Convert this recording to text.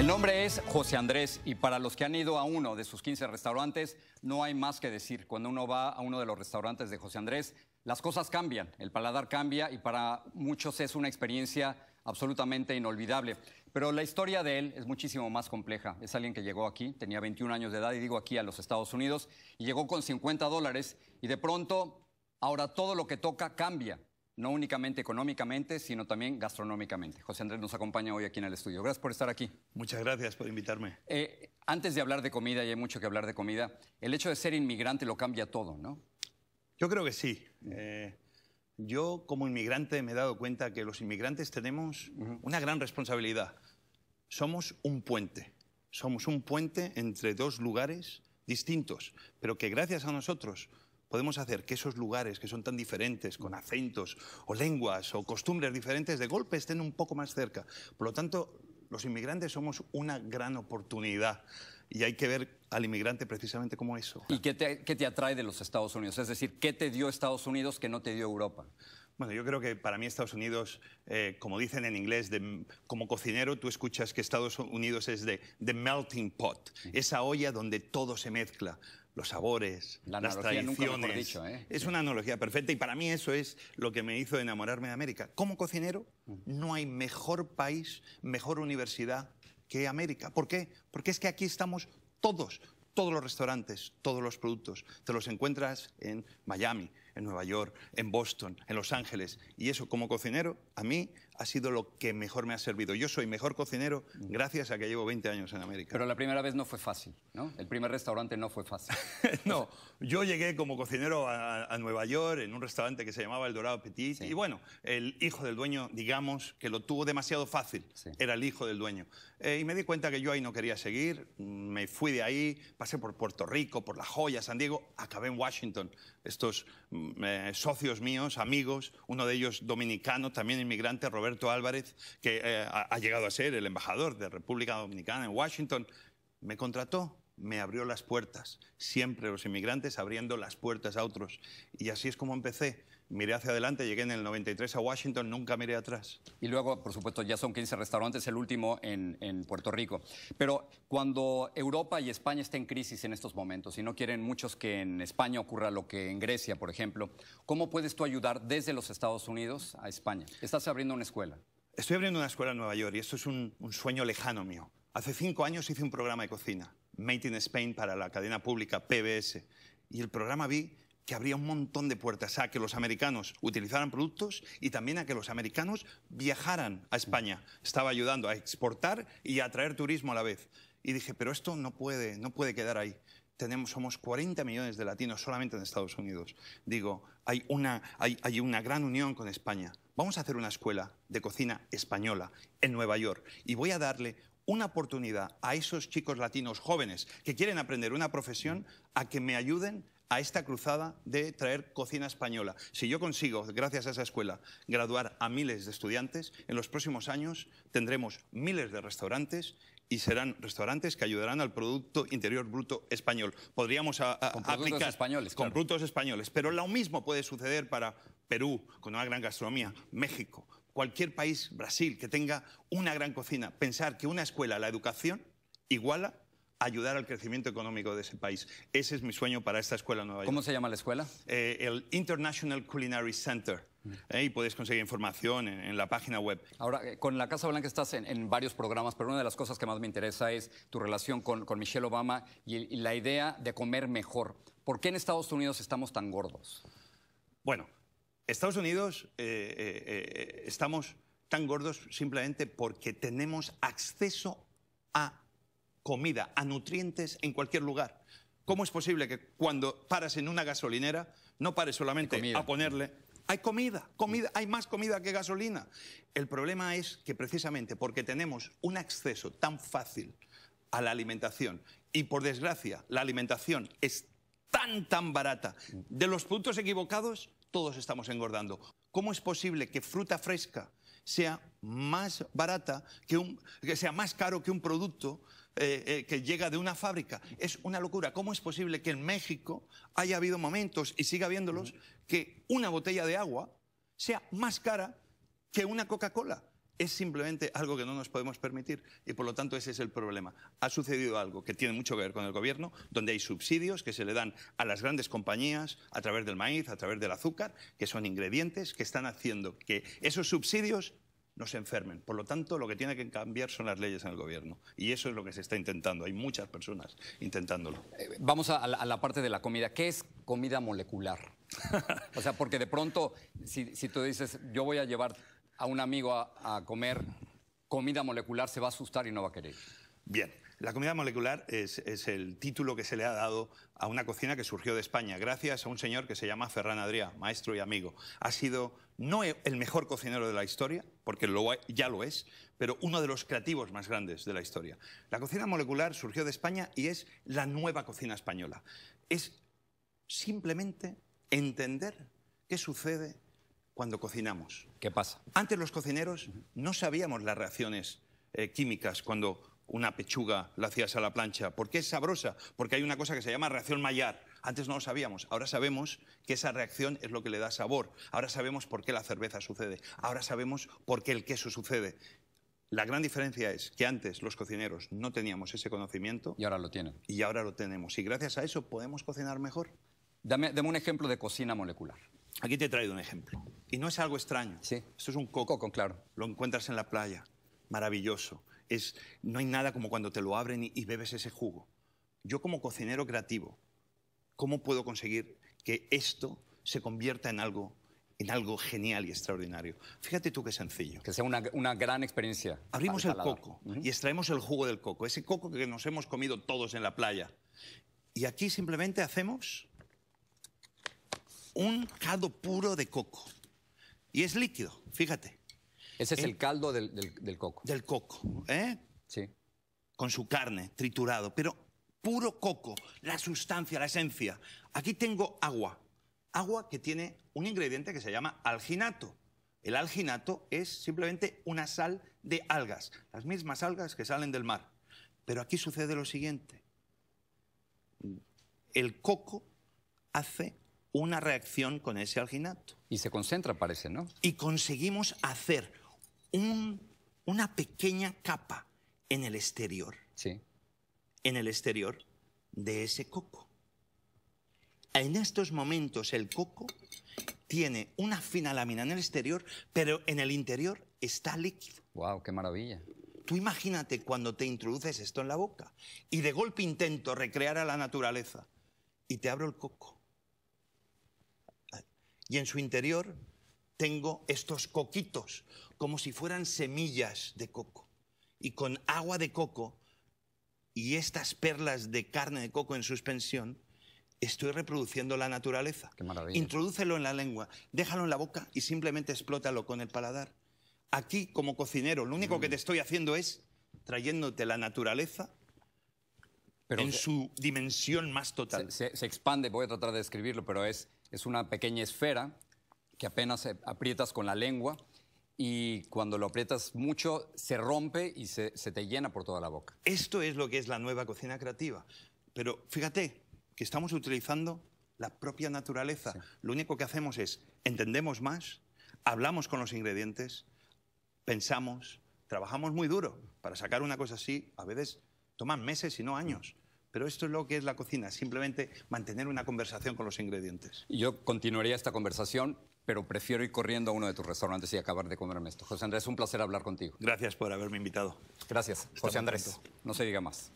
El nombre es José Andrés y para los que han ido a uno de sus 15 restaurantes, no hay más que decir. Cuando uno va a uno de los restaurantes de José Andrés, las cosas cambian, el paladar cambia y para muchos es una experiencia absolutamente inolvidable. Pero la historia de él es muchísimo más compleja. Es alguien que llegó aquí, tenía 21 años de edad y digo aquí a los Estados Unidos, y llegó con 50 dólares y de pronto ahora todo lo que toca cambia no únicamente económicamente, sino también gastronómicamente. José Andrés nos acompaña hoy aquí en el estudio. Gracias por estar aquí. Muchas gracias por invitarme. Eh, antes de hablar de comida, y hay mucho que hablar de comida, el hecho de ser inmigrante lo cambia todo, ¿no? Yo creo que sí. Eh, yo como inmigrante me he dado cuenta que los inmigrantes tenemos una gran responsabilidad. Somos un puente. Somos un puente entre dos lugares distintos, pero que gracias a nosotros podemos hacer que esos lugares que son tan diferentes, con acentos o lenguas o costumbres diferentes, de golpe estén un poco más cerca. Por lo tanto, los inmigrantes somos una gran oportunidad y hay que ver al inmigrante precisamente como eso. ¿Y qué te, qué te atrae de los Estados Unidos? Es decir, ¿qué te dio Estados Unidos que no te dio Europa? Bueno, yo creo que para mí Estados Unidos, eh, como dicen en inglés, como cocinero, tú escuchas que Estados Unidos es de, de melting pot, esa olla donde todo se mezcla los sabores, las tradiciones. ¿eh? Es una analogía perfecta y para mí eso es lo que me hizo enamorarme de América. Como cocinero, no hay mejor país, mejor universidad que América. ¿Por qué? Porque es que aquí estamos todos, todos los restaurantes, todos los productos. Te los encuentras en Miami, en Nueva York, en Boston, en Los Ángeles. Y eso como cocinero a mí ha sido lo que mejor me ha servido. Yo soy mejor cocinero mm. gracias a que llevo 20 años en América. Pero la primera vez no fue fácil, ¿no? El primer restaurante no fue fácil. no, yo llegué como cocinero a, a, Nueva York en un restaurante que se llamaba El Dorado Petit y bueno, el hijo del dueño, digamos, que lo tuvo demasiado fácil, era el hijo del dueño. Eh, y me di cuenta que yo ahí no quería seguir, me fui de ahí, pasé por Puerto Rico, por La Joya, San Diego, acabé en Washington. Estos mm, eh, socios míos, amigos, uno de ellos dominicano, también inmigrante, Roberto Alberto Álvarez, que eh, ha llegado a ser el embajador de República Dominicana en Washington, me contrató, me abrió las puertas. Siempre los inmigrantes abriendo las puertas a otros. Y así es como empecé miré hacia adelante, llegué en el 93 a Washington, nunca miré atrás. Y luego, por supuesto, ya son 15 restaurantes, el último en, Puerto Rico. Pero cuando Europa y España estén en crisis en estos momentos y no quieren muchos que en España ocurra lo que en Grecia, por ejemplo, ¿cómo puedes tú ayudar desde los Estados Unidos a España? Estás abriendo una escuela. Estoy abriendo una escuela en Nueva York y esto es un, un sueño lejano mío. Hace cinco años hice un programa de cocina, Made in Spain, para la cadena pública PBS. Y el programa vi que abría un montón de puertas a que los americanos utilizaran productos y también a que los americanos viajaran a España. Estaba ayudando a exportar y a atraer turismo a la vez. Y dije, pero esto no puede, no puede quedar ahí. Tenemos, somos 40 millones de latinos solamente en Estados Unidos. Digo, hay una, hay, hay una gran unión con España. Vamos a hacer una escuela de cocina española en Nueva York y voy a darle una oportunidad a esos chicos latinos jóvenes que quieren aprender una profesión a que me ayuden a esta cruzada de traer cocina española. Si yo consigo, gracias a esa escuela, graduar a miles de estudiantes, en los próximos años tendremos miles de restaurantes y serán restaurantes que ayudarán al Producto Interior Bruto español. Podríamos aplicar... con aplicar españoles, con brutos españoles, pero lo mismo puede suceder para Perú, con una gran gastronomía, México, cualquier país, Brasil, que tenga una gran cocina. Pensar que una escuela, la educación, iguala ayudar al crecimiento económico de ese país. Ese es mi sueño para esta escuela nueva. ¿Cómo se llama la escuela? Eh, el International Culinary Center. Ahí mm. eh, y puedes conseguir información en, la página web. Ahora, eh, con la Casa Blanca estás en, varios programas, pero una de las cosas que más me interesa es tu relación con, con Michelle Obama y, la idea de comer mejor. ¿Por qué en Estados Unidos estamos tan gordos? Bueno, Estados Unidos estamos tan gordos simplemente porque tenemos acceso a comida, a nutrientes en cualquier lugar. ¿Cómo es posible que cuando paras en una gasolinera no pares solamente a ponerle... Hay comida, comida, hay más comida que gasolina. El problema es que precisamente porque tenemos un acceso tan fácil a la alimentación y por desgracia la alimentación es tan, tan barata, de los puntos equivocados todos estamos engordando. ¿Cómo es posible que fruta fresca sea más barata, que, un, que sea más caro que un producto eh, eh, que llega de una fábrica. Es una locura. ¿Cómo es posible que en México haya habido momentos, y siga habiéndolos, que una botella de agua sea más cara que una Coca-Cola? es simplemente algo que no nos podemos permitir y por lo tanto ese es el problema. Ha sucedido algo que tiene mucho que ver con el gobierno, donde hay subsidios que se le dan a las grandes compañías a través del maíz, a través del azúcar, que son ingredientes que están haciendo que esos subsidios no se enfermen. Por lo tanto, lo que tiene que cambiar son las leyes en el gobierno. Y eso es lo que se está intentando. Hay muchas personas intentándolo. Eh, vamos a la, parte de la comida. ¿Qué es comida molecular? o sea, porque de pronto, si, tú dices, yo voy a llevar a un amigo a, a comer comida molecular, se va a asustar y no va a querer. Bien. La comida molecular es, el título que se le ha dado a una cocina que surgió de España, gracias a un señor que se llama Ferran Adrià, maestro y amigo. Ha sido no e, el mejor cocinero de la historia, porque ya lo es, pero uno de los creativos más grandes de la historia. La cocina molecular surgió de España y es la nueva cocina española. Es simplemente entender qué sucede cuando cocinamos. ¿Qué pasa? Antes los cocineros no sabíamos las reacciones eh, químicas cuando una pechuga la hacías a la plancha. ¿Por qué es sabrosa? Porque hay una cosa que se llama reacción Maillard. Antes no lo sabíamos, ahora sabemos que esa reacción es lo que le da sabor. Ahora sabemos por qué la cerveza sucede. Ahora sabemos por qué el queso sucede. La gran diferencia es que antes los cocineros no teníamos ese conocimiento. Y ahora lo tienen. Y ahora lo tenemos. Y gracias a eso podemos cocinar mejor. Dame, un ejemplo de cocina molecular. Aquí te he traído un ejemplo. Y no es algo extraño. Sí. Esto es un coco. Coco, claro. Lo encuentras en la playa. Maravilloso no hay nada como cuando te lo abren y, bebes ese jugo. Yo como cocinero creativo, ¿cómo puedo conseguir que esto se convierta en algo en algo genial y extraordinario. Fíjate tú qué sencillo. Que sea una, gran experiencia. Abrimos el coco y extraemos el jugo del coco, ese coco que nos hemos comido todos en la playa. Y aquí simplemente hacemos un caldo puro de coco. Y es líquido, fíjate. Ese es eh, el caldo del, coco. Del coco, ¿eh? Sí. Con su carne, triturado, pero puro coco, la sustancia, la esencia. Aquí tengo agua, agua que tiene un ingrediente que se llama alginato. El alginato es simplemente una sal de algas, las mismas algas que salen del mar. Pero aquí sucede lo siguiente. El coco hace una reacción con ese alginato. Y se concentra, parece, ¿no? Y conseguimos hacer una pequeña capa en el exterior. Sí. En el exterior de ese coco. En estos momentos el coco tiene una fina lámina en el exterior, pero en el interior está líquido. ¡Wow! ¡Qué maravilla! Tú imagínate cuando te introduces esto en la boca y de golpe intento recrear a la naturaleza y te abro el coco. Y en su interior tengo estos coquitos, como si fueran semillas de coco. Y con agua de coco y estas perlas de carne de coco en suspensión, estoy reproduciendo la naturaleza. Qué maravilla. Introdúcelo en la lengua, déjalo en la boca y simplemente explótalo con el paladar. Aquí, como cocinero, lo único que mm. te estoy haciendo es trayéndote la naturaleza en su dimensión más total. Se, expande, voy a tratar de describirlo, pero es, es una pequeña esfera que apenas eh, aprietas con la lengua y cuando lo aprietas mucho se rompe y se, te llena por toda la boca. Esto es lo que es la nueva cocina creativa. Pero fíjate que estamos utilizando la propia naturaleza. Lo único que hacemos es entendemos más, hablamos con los ingredientes, pensamos, trabajamos muy duro para sacar una cosa así. A veces toman meses y no años. Mm. Pero esto es lo que es la cocina, simplemente mantener una conversación con los ingredientes. Yo continuaría esta conversación pero prefiero ir corriendo a uno de tus restaurantes y acabar de comerme esto. José Andrés, un placer hablar contigo. Gracias por haberme invitado. Gracias, José Andrés. No se diga más.